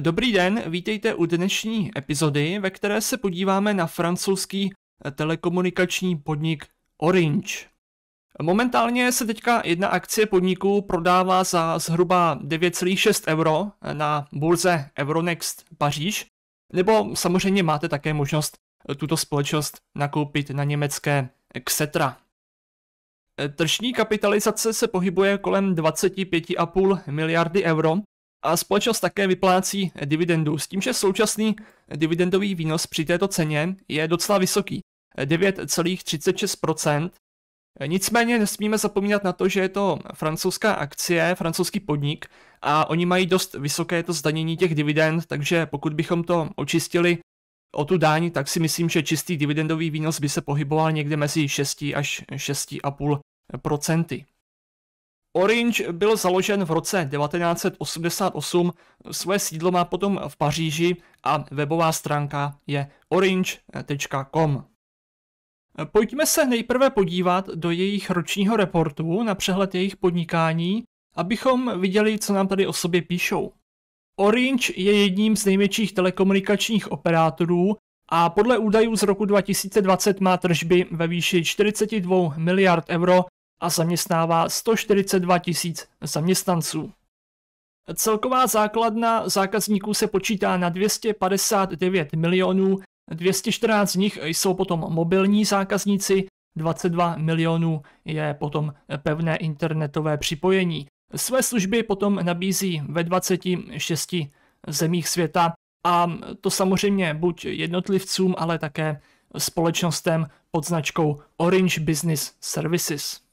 Dobrý den, vítejte u dnešní epizody, ve které se podíváme na francouzský eh, telekomunikační podnik Orange. Momentálně se teďka jedna akcie podniku prodává za zhruba 9,6 euro eh, na burze Euronext Paříž, nebo samozřejmě máte také možnost eh, tuto společnost nakoupit na německé Xetra. Tržní kapitalizace se pohybuje kolem 25,5 miliardy euro, a společnost také vyplácí dividendu, s tím, že současný dividendový výnos při této ceně je docela vysoký, 9,36%. Nicméně nesmíme zapomínat na to, že je to francouzská akcie, francouzský podnik a oni mají dost vysoké to zdanění těch dividend, takže pokud bychom to očistili o tu daň, tak si myslím, že čistý dividendový výnos by se pohyboval někde mezi 6 až 6,5%. Orange byl založen v roce 1988, své sídlo má potom v Paříži a webová stránka je orange.com. Pojďme se nejprve podívat do jejich ročního reportu na přehled jejich podnikání, abychom viděli, co nám tady o sobě píšou. Orange je jedním z největších telekomunikačních operátorů a podle údajů z roku 2020 má tržby ve výši 42 miliard euro a zaměstnává 142 tisíc zaměstnanců. Celková základna zákazníků se počítá na 259 milionů, 214 z nich jsou potom mobilní zákazníci, 22 milionů je potom pevné internetové připojení. Své služby potom nabízí ve 26 zemích světa a to samozřejmě buď jednotlivcům, ale také společnostem pod značkou Orange Business Services.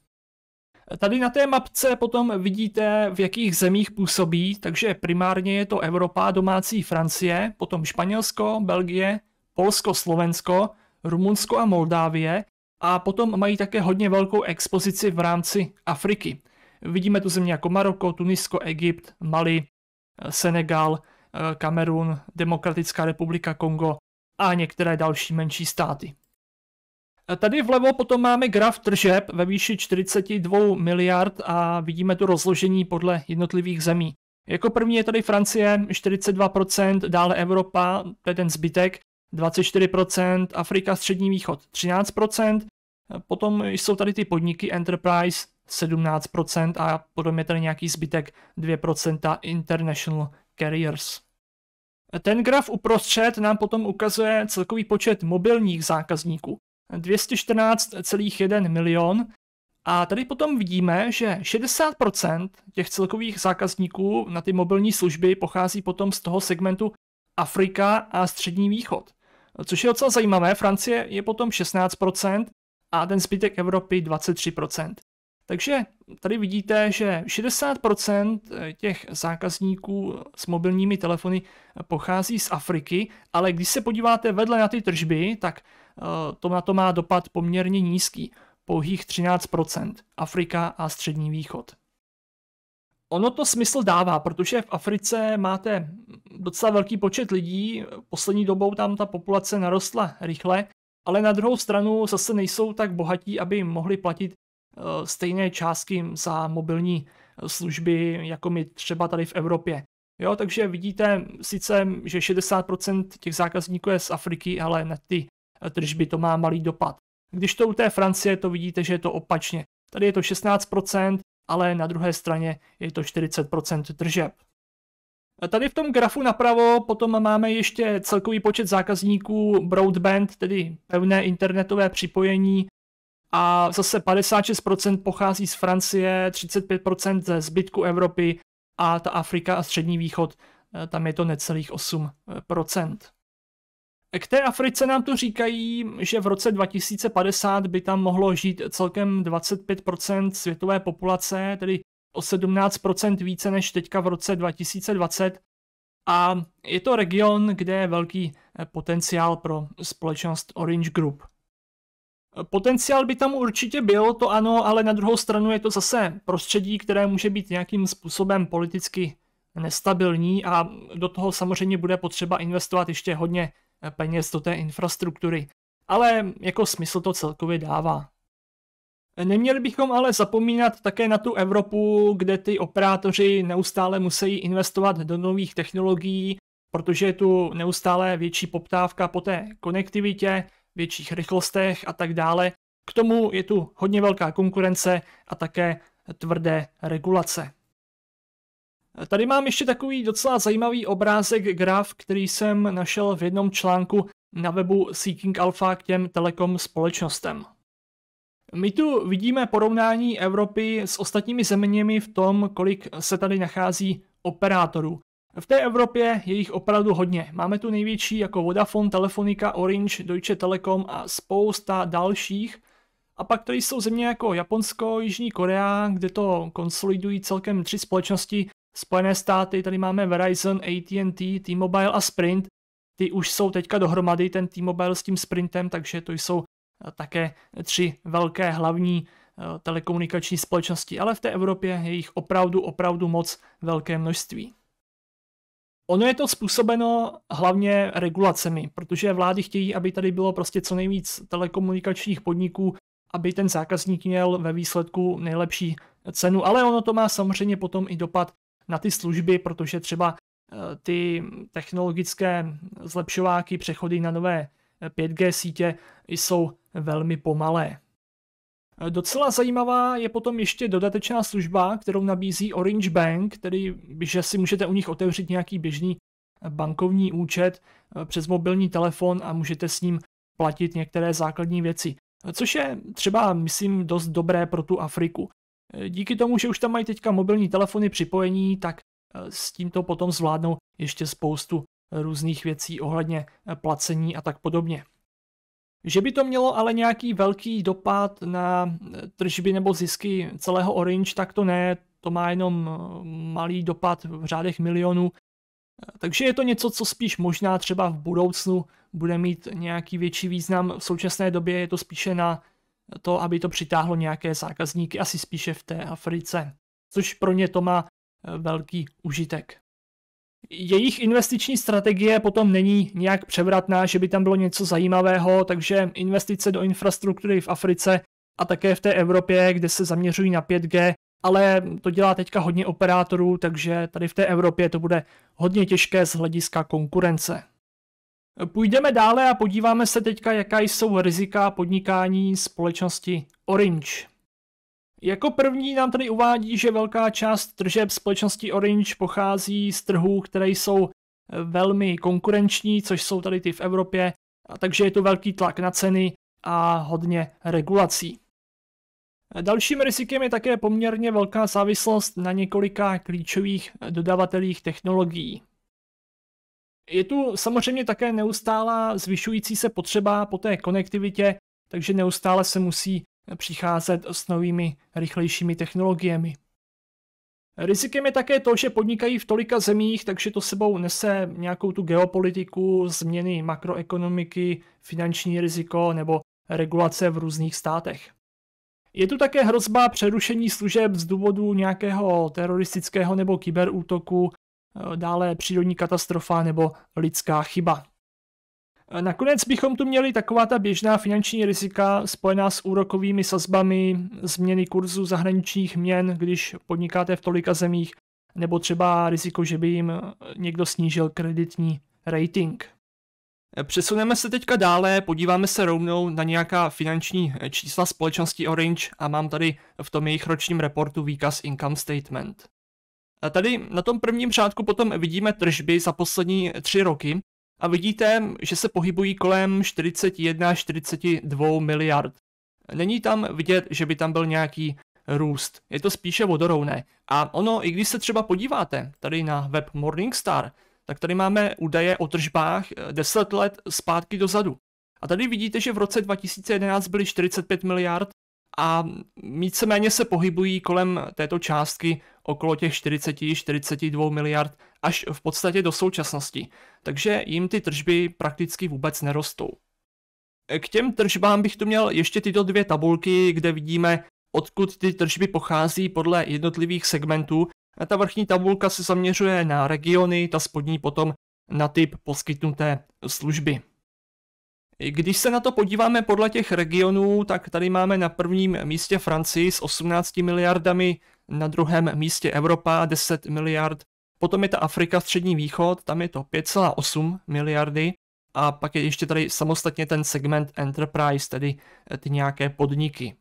Tady na té mapce potom vidíte, v jakých zemích působí, takže primárně je to Evropa, domácí Francie, potom Španělsko, Belgie, Polsko, Slovensko, Rumunsko a Moldávie a potom mají také hodně velkou expozici v rámci Afriky. Vidíme tu země jako Maroko, Tunisko, Egypt, Mali, eh, Senegal, eh, Kamerun, Demokratická republika Kongo a některé další menší státy. Tady vlevo potom máme graf tržeb ve výši 42 miliard a vidíme tu rozložení podle jednotlivých zemí. Jako první je tady Francie 42%, dále Evropa, to je ten zbytek, 24%, Afrika, Střední východ 13%, potom jsou tady ty podniky Enterprise 17% a potom je tady nějaký zbytek 2% International Carriers. Ten graf uprostřed nám potom ukazuje celkový počet mobilních zákazníků. 214,1 milion. A tady potom vidíme, že 60% těch celkových zákazníků na ty mobilní služby pochází potom z toho segmentu Afrika a Střední východ. Což je docela zajímavé, Francie je potom 16% a ten zbytek Evropy 23%. Takže tady vidíte, že 60% těch zákazníků s mobilními telefony pochází z Afriky, ale když se podíváte vedle na ty tržby, tak Eh, to na to má dopad poměrně nízký, pouhých 13%, Afrika a Střední východ. Ono to smysl dává, protože v Africe máte docela velký počet lidí, poslední dobou tam ta populace narostla rychle, ale na druhou stranu zase nejsou tak bohatí, aby mohli platit eh, stejné částky za mobilní služby, jako my třeba tady v Evropě. Jo, takže vidíte sice, že 60% těch zákazníků je z Afriky, ale na ty tržby, to má malý dopad. Když to u té Francie, to vidíte, že je to opačně. Tady je to 16%, ale na druhé straně je to 40% tržeb. A tady v tom grafu napravo potom máme ještě celkový počet zákazníků broadband, tedy pevné internetové připojení a zase 56% pochází z Francie, 35% ze zbytku Evropy a ta Afrika a Střední východ, eh, tam je to necelých 8%. K té Africe nám tu říkají, že v roce 2050 by tam mohlo žít celkem 25% světové populace, tedy o 17% více než teďka v roce 2020. A je to region, kde je velký eh, potenciál pro společnost Orange Group. Potenciál by tam určitě byl, to ano, ale na druhou stranu je to zase prostředí, které může být nějakým způsobem politicky nestabilní a do toho samozřejmě bude potřeba investovat ještě hodně Eh, peněz do té infrastruktury. Ale jako smysl to celkově dává. Neměli bychom ale zapomínat také na tu Evropu, kde ty operátoři neustále musí investovat do nových technologií, protože je tu neustále větší poptávka po té konektivitě, větších rychlostech a tak dále. K tomu je tu hodně velká konkurence a také tvrdé regulace. Tady mám ještě takový docela zajímavý obrázek graf, který jsem našel v jednom článku na webu Seeking Alpha k těm telekom společnostem. My tu vidíme porovnání Evropy s ostatními zeměmi v tom, kolik se tady nachází operátorů. V té Evropě je jich opravdu hodně. Máme tu největší jako Vodafone, Telefonica, Orange, Deutsche Telekom a spousta dalších. A pak tady jsou země jako Japonsko, Jižní Korea, kde to konsolidují celkem tři společnosti Spojené státy, tady máme Verizon, AT&T, T-Mobile a Sprint. Ty už jsou teďka dohromady, ten T-Mobile s tím Sprintem, takže to jsou eh, také tři velké hlavní eh, telekomunikační společnosti, ale v té Evropě je jich opravdu, opravdu moc velké množství. Ono je to způsobeno hlavně regulacemi, protože vlády chtějí, aby tady bylo prostě co nejvíc telekomunikačních podniků, aby ten zákazník měl ve výsledku nejlepší cenu, ale ono to má samozřejmě potom i dopad na ty služby, protože třeba eh, ty technologické zlepšováky, přechody na nové 5G eh, sítě jsou velmi pomalé. Eh, docela zajímavá je potom ještě dodatečná služba, kterou nabízí Orange Bank, tedy že si můžete u nich otevřít nějaký běžný bankovní účet přes mobilní telefon a můžete s ním platit některé základní věci. Což je třeba, myslím, dost dobré pro tu Afriku. Eh, díky tomu, že už tam mají teďka mobilní telefony připojení, tak eh, s tímto potom zvládnou ještě spoustu různých věcí ohledně eh, placení a tak podobně. Že by to mělo ale nějaký velký dopad na tržby nebo zisky celého Orange, tak to ne, to má jenom malý dopad v řádech milionů. Takže je to něco, co spíš možná třeba v budoucnu bude mít nějaký větší význam. V současné době je to spíše na to, aby to přitáhlo nějaké zákazníky, asi spíše v té Africe, což pro ně to má e, velký užitek. Jejich investiční strategie potom není nějak převratná, že by tam bylo něco zajímavého, takže investice do infrastruktury v Africe a také v té Evropě, kde se zaměřují na 5G, ale to dělá teďka hodně operátorů, takže tady v té Evropě to bude hodně těžké z hlediska konkurence. Půjdeme dále a podíváme se teďka, jaká jsou rizika podnikání společnosti Orange. Jako první nám tady uvádí, že velká část tržeb společnosti Orange pochází z trhů, které jsou eh, velmi konkurenční, což jsou tady ty v Evropě, a takže je to velký tlak na ceny a hodně regulací. Dalším rizikem je také poměrně velká závislost na několika klíčových eh, dodavatelích technologií. Je tu samozřejmě také neustálá zvyšující se potřeba po té konektivitě, takže neustále se musí přicházet s novými rychlejšími technologiemi. Rizikem je také to, že podnikají v tolika zemích, takže to sebou nese nějakou tu geopolitiku, změny makroekonomiky, finanční riziko nebo regulace v různých státech. Je tu také hrozba přerušení služeb z důvodu nějakého teroristického nebo kyberútoku Eh, dále přírodní katastrofa nebo lidská chyba. Eh, nakonec bychom tu měli taková ta běžná finanční rizika spojená s úrokovými sazbami, změny kurzu zahraničních měn, když podnikáte v tolika zemích, nebo třeba riziko, že by jim eh, někdo snížil kreditní rating. Přesuneme se teďka dále, podíváme se rovnou na nějaká finanční čísla společnosti Orange a mám tady v tom jejich ročním reportu výkaz Income Statement. Tady na tom prvním řádku potom vidíme tržby za poslední tři roky a vidíte, že se pohybují kolem 41-42 miliard. Není tam vidět, že by tam byl nějaký růst. Je to spíše vodorovné. A ono, i když se třeba podíváte tady na web Morningstar, tak tady máme údaje o tržbách 10 eh, let zpátky dozadu. A tady vidíte, že v roce 2011 byly 45 miliard a víceméně se pohybují kolem této částky okolo těch 40, 42 miliard až v podstatě do současnosti, takže jim ty tržby prakticky vůbec nerostou. K těm tržbám bych tu měl ještě tyto dvě tabulky, kde vidíme, odkud ty tržby pochází podle jednotlivých segmentů. A ta vrchní tabulka se zaměřuje na regiony, ta spodní potom na typ poskytnuté služby. Když se na to podíváme podle těch regionů, tak tady máme na prvním místě Francii s 18 miliardami, na druhém místě Evropa 10 miliard, potom je ta Afrika, Střední východ, tam je to 5,8 miliardy a pak je ještě tady samostatně ten segment Enterprise, tedy eh, ty nějaké podniky.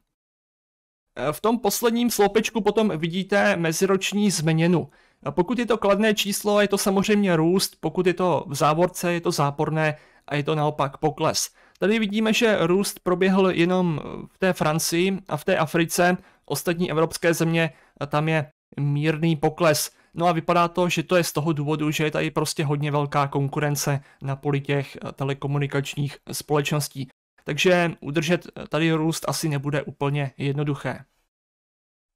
Eh, v tom posledním sloupečku potom vidíte meziroční změnu. Eh, pokud je to kladné číslo, je to samozřejmě růst, pokud je to v závorce, je to záporné a je to naopak pokles. Tady vidíme, že růst proběhl jenom v té Francii a v té Africe, ostatní evropské země tam je mírný pokles. No a vypadá to, že to je z toho důvodu, že je tady prostě hodně velká konkurence na poli těch eh, telekomunikačních společností. Takže udržet eh, tady růst asi nebude úplně jednoduché.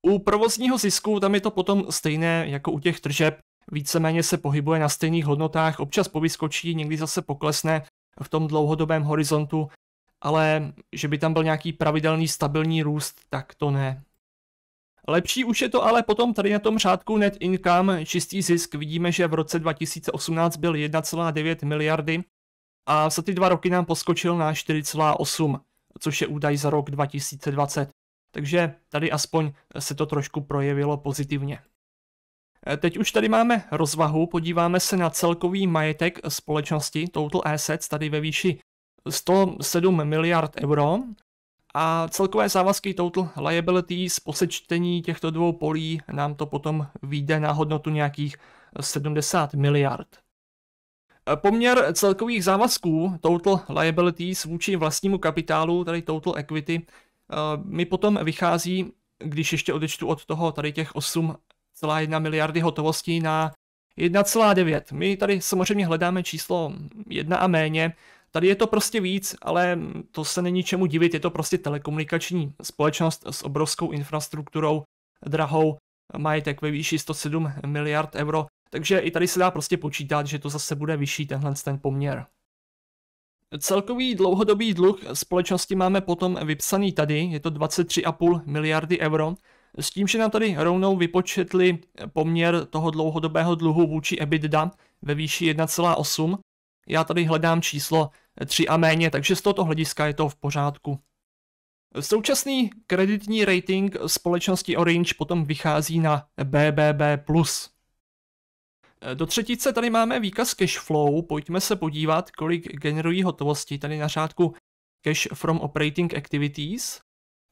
U provozního zisku tam je to potom stejné jako u těch tržeb, víceméně se pohybuje na stejných hodnotách, občas povyskočí, někdy zase poklesne v tom dlouhodobém horizontu, ale že by tam byl nějaký pravidelný stabilní růst, tak to ne. Lepší už je to ale potom tady na tom řádku net income, čistý zisk. Vidíme, že v roce 2018 byl 1,9 miliardy a za ty dva roky nám poskočil na 4,8, což je údaj za rok 2020. Takže tady aspoň se to trošku projevilo pozitivně. E, teď už tady máme rozvahu, podíváme se na celkový majetek společnosti Total Assets tady ve výši 107 miliard euro, a celkové závazky total liabilities po sečtení těchto dvou polí nám to potom vyjde na hodnotu nějakých 70 miliard. E, poměr celkových závazků total liabilities vůči vlastnímu kapitálu, tady total equity, e, mi potom vychází, když ještě odečtu od toho tady těch 8,1 miliardy hotovostí na 1,9. My tady samozřejmě hledáme číslo 1 a méně, Tady je to prostě víc, ale to se není čemu divit, je to prostě telekomunikační společnost s obrovskou infrastrukturou, drahou, majetek ve výši 107 miliard euro, takže i tady se dá prostě počítat, že to zase bude vyšší tenhle ten poměr. Celkový dlouhodobý dluh společnosti máme potom vypsaný tady, je to 23,5 miliardy euro, s tím, že nám tady rovnou vypočetli poměr toho dlouhodobého dluhu vůči EBITDA ve výši 1,8, já tady hledám číslo 3 a méně, takže z tohoto hlediska je to v pořádku. Současný kreditní rating společnosti Orange potom vychází na BBB+. Do třetice tady máme výkaz cash flow, pojďme se podívat, kolik generují hotovosti tady na řádku cash from operating activities.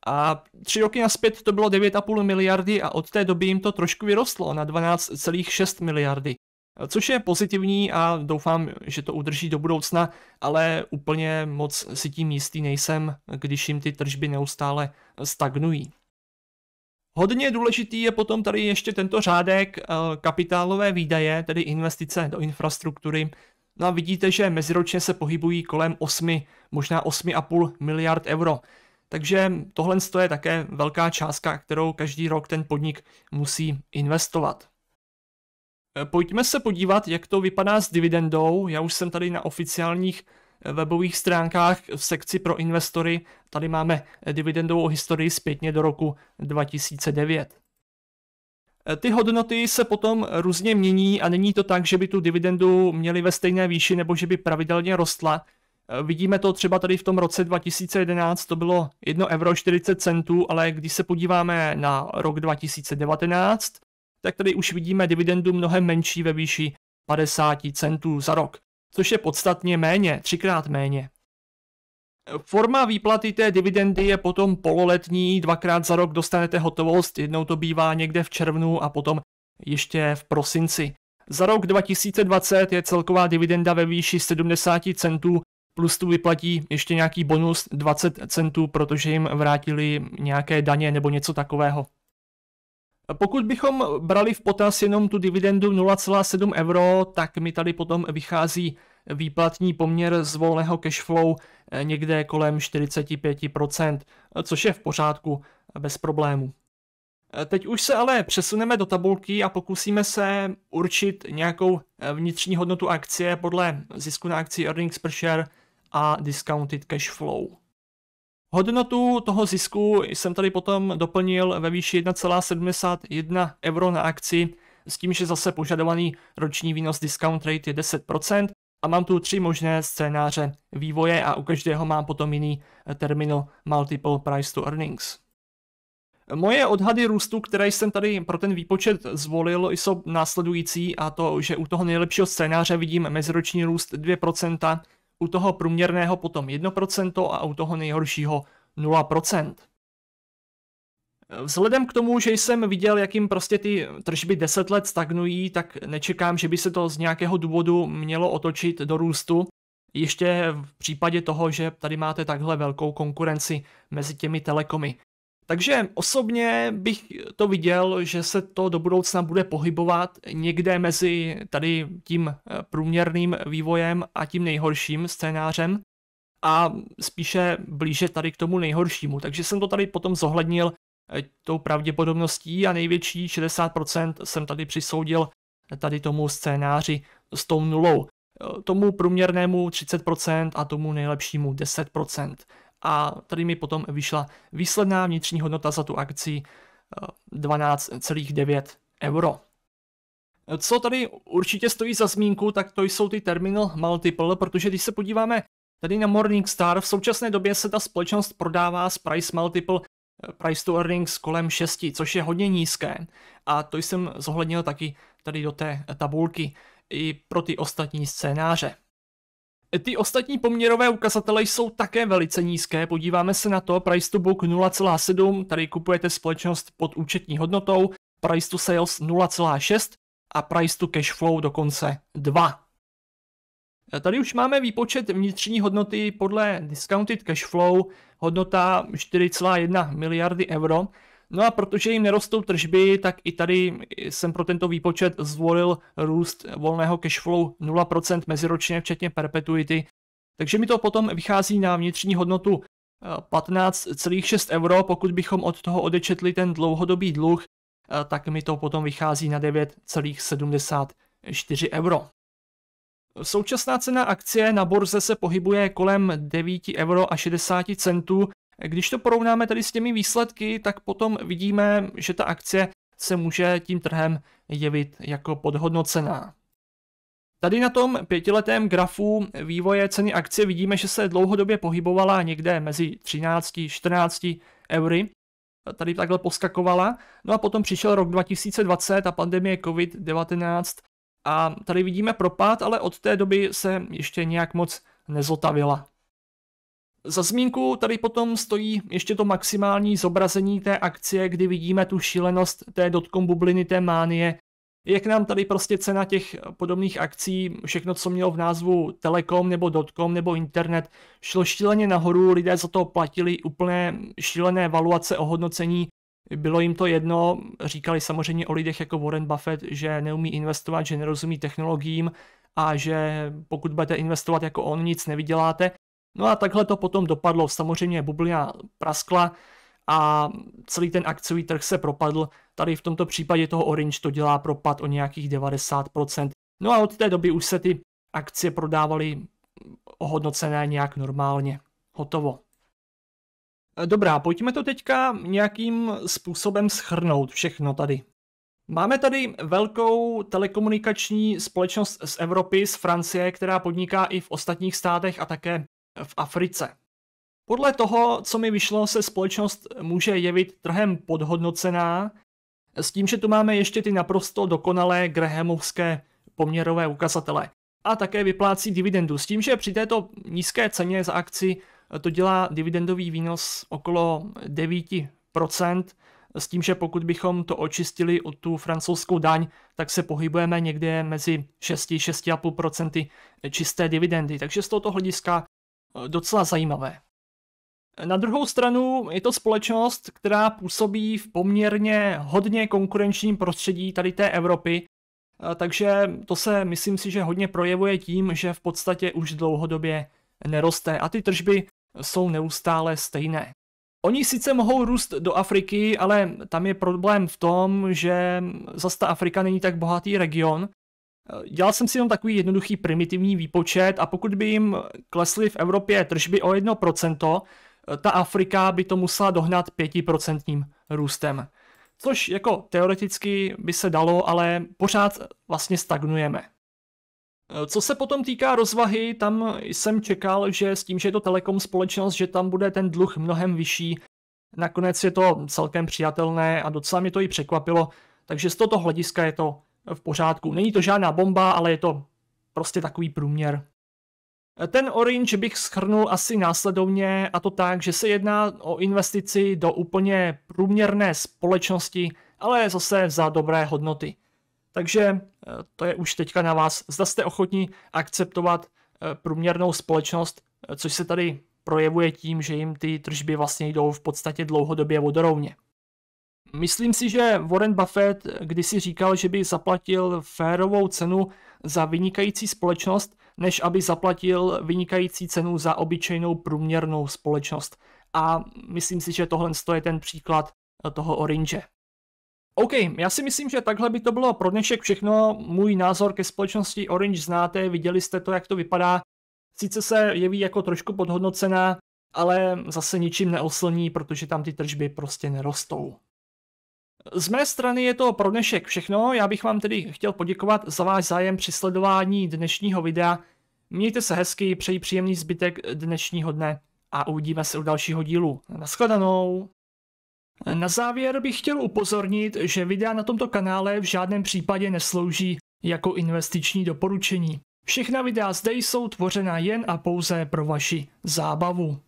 A tři roky nazpět to bylo 9,5 miliardy a od té doby jim to trošku vyrostlo na 12,6 miliardy. Což je pozitivní a doufám, že to udrží do budoucna, ale úplně moc si tím jistý nejsem, když jim ty tržby neustále stagnují. Hodně důležitý je potom tady ještě tento řádek eh, kapitálové výdaje, tedy investice do infrastruktury. No a vidíte, že meziročně se pohybují kolem 8, možná 8,5 miliard euro. Takže tohle je také velká částka, kterou každý rok ten podnik musí investovat. Eh, pojďme se podívat, jak to vypadá s dividendou. Já už jsem tady na oficiálních eh, webových stránkách v sekci pro investory. Tady máme eh, dividendovou historii zpětně do roku 2009. Ty hodnoty se potom různě mění a není to tak, že by tu dividendu měli ve stejné výši nebo že by pravidelně rostla. Vidíme to třeba tady v tom roce 2011, to bylo 1,40 euro 40 centů, ale když se podíváme na rok 2019, tak tady už vidíme dividendu mnohem menší ve výši 50 centů za rok, což je podstatně méně, třikrát méně. Forma výplaty té dividendy je potom pololetní, dvakrát za rok dostanete hotovost, jednou to bývá někde v červnu a potom ještě v prosinci. Za rok 2020 je celková dividenda ve výši 70 centů, plus tu vyplatí ještě nějaký bonus 20 centů, protože jim vrátili nějaké daně nebo něco takového. Pokud bychom brali v potaz jenom tu dividendu 0,7 euro, tak mi tady potom vychází výplatní poměr z volného cashflow eh, někde kolem 45%, eh, což je v pořádku, eh, bez problému. Teď už se ale přesuneme do tabulky a pokusíme se určit nějakou vnitřní hodnotu akcie podle zisku na akci earnings per share a discounted cash flow. Hodnotu toho zisku jsem tady potom doplnil ve výši 1,71 euro na akci s tím, že zase požadovaný roční výnos discount rate je 10% a mám tu tři možné scénáře vývoje a u každého mám potom jiný eh, terminal multiple price to earnings. Moje odhady růstu, které jsem tady pro ten výpočet zvolil, jsou následující a to, že u toho nejlepšího scénáře vidím meziroční růst 2%, u toho průměrného potom 1% a u toho nejhoršího 0%. Vzhledem k tomu, že jsem viděl, jakým prostě ty tržby 10 let stagnují, tak nečekám, že by se to z nějakého důvodu mělo otočit do růstu. Ještě v případě toho, že tady máte takhle velkou konkurenci mezi těmi telekomy. Takže osobně bych to viděl, že se to do budoucna bude pohybovat někde mezi tady tím eh, průměrným vývojem a tím nejhorším scénářem a spíše blíže tady k tomu nejhoršímu. Takže jsem to tady potom zohlednil eh, tou pravděpodobností a největší 60% jsem tady přisoudil eh, tady tomu scénáři s tou nulou. Tomu průměrnému 30% a tomu nejlepšímu 10% a tady mi potom vyšla výsledná vnitřní hodnota za tu akci 12,9 eh, euro. Co tady určitě stojí za zmínku, tak to jsou ty terminal multiple, protože když se podíváme tady na Morningstar, v současné době se ta společnost prodává s price multiple eh, price to earnings kolem 6, což je hodně nízké a to jsem zohlednil taky tady do té tabulky i pro ty ostatní scénáře. Ty ostatní poměrové ukazatele jsou také velice nízké. Podíváme se na to. Price to book 0,7, tady kupujete společnost pod účetní hodnotou. Price to sales 0,6 a price to cash flow dokonce 2. Tady už máme výpočet vnitřní hodnoty podle discounted cash flow, hodnota 4,1 miliardy euro. No a protože jim nerostou tržby, tak i tady jsem pro tento výpočet zvolil růst volného cashflow 0% meziročně, včetně perpetuity. Takže mi to potom vychází na vnitřní hodnotu 15,6 eh, euro, pokud bychom od toho odečetli ten dlouhodobý dluh, eh, tak mi to potom vychází na 9,74 euro. Současná cena akcie na borze se pohybuje kolem 9 euro a 60 centů, když to porovnáme tady s těmi výsledky, tak potom vidíme, že ta akce se může tím trhem jevit jako podhodnocená. Tady na tom pětiletém grafu vývoje ceny akcie vidíme, že se dlouhodobě pohybovala někde mezi 13 a 14 eury. Tady takhle poskakovala. No a potom přišel rok 2020 a pandemie COVID-19 a tady vidíme propad, ale od té doby se ještě nějak moc nezotavila. Za zmínku tady potom stojí ještě to maximální zobrazení té akcie, kdy vidíme tu šílenost té dotcom bubliny, té mánie, jak nám tady prostě cena těch podobných akcí, všechno, co mělo v názvu Telekom nebo Dotcom nebo internet, šlo šíleně nahoru, lidé za to platili úplné šílené valuace ohodnocení, bylo jim to jedno, říkali samozřejmě o lidech jako Warren Buffett, že neumí investovat, že nerozumí technologiím a že pokud budete investovat jako on, nic nevyděláte, No a takhle to potom dopadlo. Samozřejmě bublina praskla a celý ten akciový trh se propadl. Tady v tomto případě toho Orange to dělá propad o nějakých 90%. No a od té doby už se ty akcie prodávaly ohodnocené nějak normálně. Hotovo. Dobrá, pojďme to teďka nějakým způsobem schrnout všechno tady. Máme tady velkou telekomunikační společnost z Evropy, z Francie, která podniká i v ostatních státech a také v Africe. Podle toho, co mi vyšlo, se společnost může jevit trhem podhodnocená, s tím, že tu máme ještě ty naprosto dokonalé Grahamovské poměrové ukazatele. A také vyplácí dividendu, s tím, že při této nízké ceně za akci to dělá dividendový výnos okolo 9%, s tím, že pokud bychom to očistili od tu francouzskou daň, tak se pohybujeme někde mezi 6 a 6,5% čisté dividendy. Takže z tohoto hlediska Eh, docela zajímavé. Na druhou stranu je to společnost, která působí v poměrně hodně konkurenčním prostředí tady té Evropy, eh, takže to se myslím si, že hodně projevuje tím, že v podstatě už dlouhodobě neroste a ty tržby jsou neustále stejné. Oni sice mohou růst do Afriky, ale tam je problém v tom, že zase ta Afrika není tak bohatý region Dělal jsem si jenom takový jednoduchý primitivní výpočet a pokud by jim klesly v Evropě tržby o 1%, ta Afrika by to musela dohnat 5% růstem. Což jako teoreticky by se dalo, ale pořád vlastně stagnujeme. Co se potom týká rozvahy, tam jsem čekal, že s tím, že je to telekom společnost, že tam bude ten dluh mnohem vyšší. Nakonec je to celkem přijatelné a docela mě to i překvapilo, takže z tohoto hlediska je to v pořádku. Není to žádná bomba, ale je to prostě takový průměr. Ten Orange bych schrnul asi následovně a to tak, že se jedná o investici do úplně průměrné společnosti, ale zase za dobré hodnoty. Takže eh, to je už teďka na vás. Zda jste ochotni akceptovat eh, průměrnou společnost, eh, což se tady projevuje tím, že jim ty tržby vlastně jdou v podstatě dlouhodobě vodorovně. Myslím si, že Warren Buffett kdysi říkal, že by zaplatil férovou cenu za vynikající společnost, než aby zaplatil vynikající cenu za obyčejnou průměrnou společnost. A myslím si, že tohle je ten příklad toho Orange. OK, já si myslím, že takhle by to bylo pro dnešek všechno. Můj názor ke společnosti Orange znáte, viděli jste to, jak to vypadá. Sice se jeví jako trošku podhodnocená, ale zase ničím neoslní, protože tam ty tržby prostě nerostou. Z mé strany je to pro dnešek všechno. Já bych vám tedy chtěl poděkovat za váš zájem při sledování dnešního videa. Mějte se hezky, přeji příjemný zbytek dnešního dne a uvidíme se u dalšího dílu. Naschledanou! Na závěr bych chtěl upozornit, že videa na tomto kanále v žádném případě neslouží jako investiční doporučení. Všechna videa zde jsou tvořena jen a pouze pro vaši zábavu.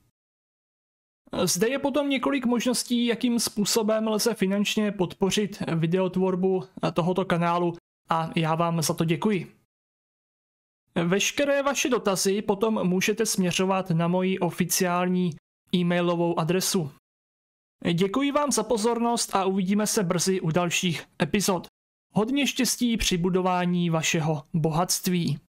Zde je potom několik možností, jakým způsobem lze finančně podpořit videotvorbu tohoto kanálu a já vám za to děkuji. Veškeré vaše dotazy potom můžete směřovat na moji oficiální e-mailovou adresu. Děkuji vám za pozornost a uvidíme se brzy u dalších epizod. Hodně štěstí při budování vašeho bohatství.